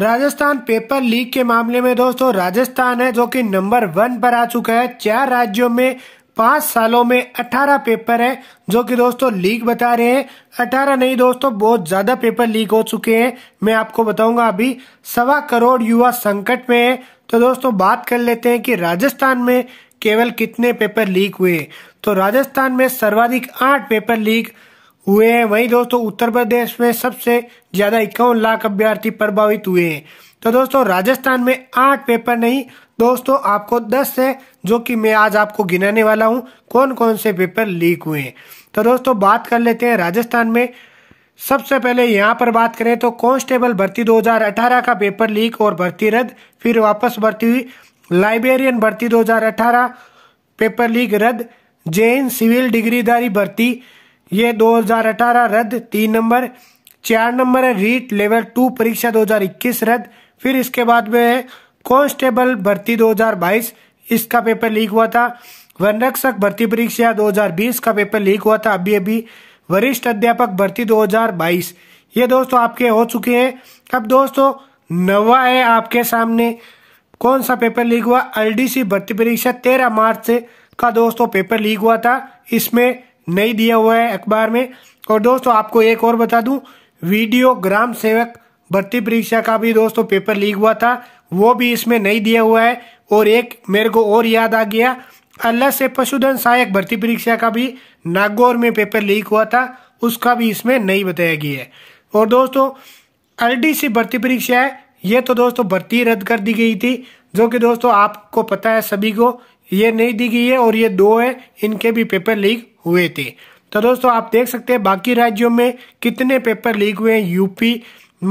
Rajasthan paper leak के मामले में दोस्तों राजस्थान है जो कि नंबर वन पर आ चुका है चार राज्यों में पांच सालों में अठारह पेपर है जो कि दोस्तों लीक बता रहे हैं अठारह नहीं दोस्तों बहुत ज़्यादा पेपर लीक हो चुके हैं मैं आपको बताऊंगा अभी सवा करोड़ युवा संकट में है तो दोस्तों बात कर लेते हैं कि राजस्थान में केवल कितने पेपर लीक हुए तो राजस्थान में सर्वाधिक आठ पेपर लीक हुए हैं वहीं दोस्तों उत्तर प्रदेश में सबसे ज्यादा इक्यावन लाख अभ्यर्थी प्रभावित हुए हैं तो दोस्तों राजस्थान में आठ पेपर नहीं दोस्तों आपको दस है जो कि मैं आज आपको गिनाने वाला हूं कौन कौन से पेपर लीक हुए तो दोस्तों बात कर लेते हैं राजस्थान में सबसे पहले यहाँ पर बात करें तो कांस्टेबल भर्ती 2018 का पेपर लीक और भर्ती रद्द फिर वापस भर्ती हुई लाइब्रेरियन भर्ती 2018 पेपर लीक रद्द जैन सिविल डिग्रीदारी भर्ती ये 2018 रद्द तीन नंबर चार नंबर है रीट लेवल टू परीक्षा 2021 रद्द फिर इसके बाद में है कॉन्स्टेबल भर्ती 2022 इसका पेपर लीक हुआ था वन रक्षक भर्ती परीक्षा 2020 का पेपर लीक हुआ था अभी अभी वरिष्ठ अध्यापक भर्ती 2022 ये दोस्तों आपके हो चुके हैं अब दोस्तों नवा है आपके सामने कौन सा पेपर लीक हुआ एल भर्ती परीक्षा तेरह मार्च का दोस्तों पेपर लीक हुआ था इसमें नहीं दिया हुआ है अखबार में और दोस्तों आपको एक और बता दूं वीडियो ग्राम सेवक भर्ती परीक्षा का भी दोस्तों पेपर लीक हुआ था वो भी इसमें नहीं दिया हुआ है और एक मेरे को और याद आ गया अल्लाह से पशुधन सहायक भर्ती परीक्षा का भी नागौर में पेपर लीक हुआ था उसका भी इसमें नहीं बताया गया है और दोस्तों एल भर्ती परीक्षा है ये तो दोस्तों भर्ती रद्द कर दी गई थी जो कि दोस्तों आपको पता है सभी को ये नहीं दी गई है और ये दो है इनके भी पेपर लीक हुए थे तो दोस्तों आप देख सकते हैं बाकी राज्यों में कितने पेपर लीक हुए हैं यूपी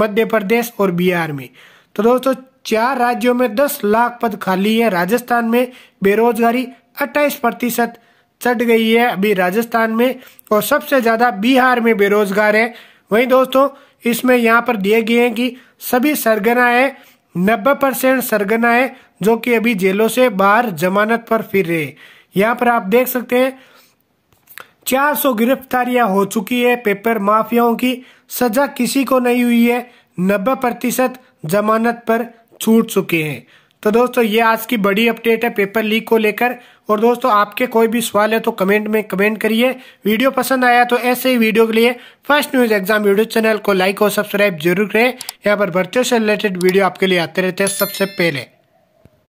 मध्य प्रदेश और बिहार में तो दोस्तों चार राज्यों में दस लाख पद खाली है राजस्थान में बेरोजगारी अट्ठाईस प्रतिशत चढ़ गई है अभी राजस्थान में और सबसे ज़्यादा बिहार में बेरोजगार है वही दोस्तों इसमें यहाँ पर दिए गए हैं कि सभी सरगना है नब्बे परसेंट सरगना है जो कि अभी जेलों से बाहर जमानत पर फिर रहे यहाँ पर आप देख सकते हैं 400 गिरफ्तारियां हो चुकी है पेपर माफियाओं की सजा किसी को नहीं हुई है नब्बे प्रतिशत जमानत पर छूट चुके हैं तो दोस्तों ये आज की बड़ी अपडेट है पेपर लीक को लेकर और दोस्तों आपके कोई भी सवाल है तो कमेंट में कमेंट करिए वीडियो पसंद आया तो ऐसे ही वीडियो के लिए first news exam YouTube channel को लाइक और सब्सक्राइब जरूर करें यहाँ पर भर्ती से रिलेटेड वीडियो आपके लिए आते रहते हैं सबसे पहले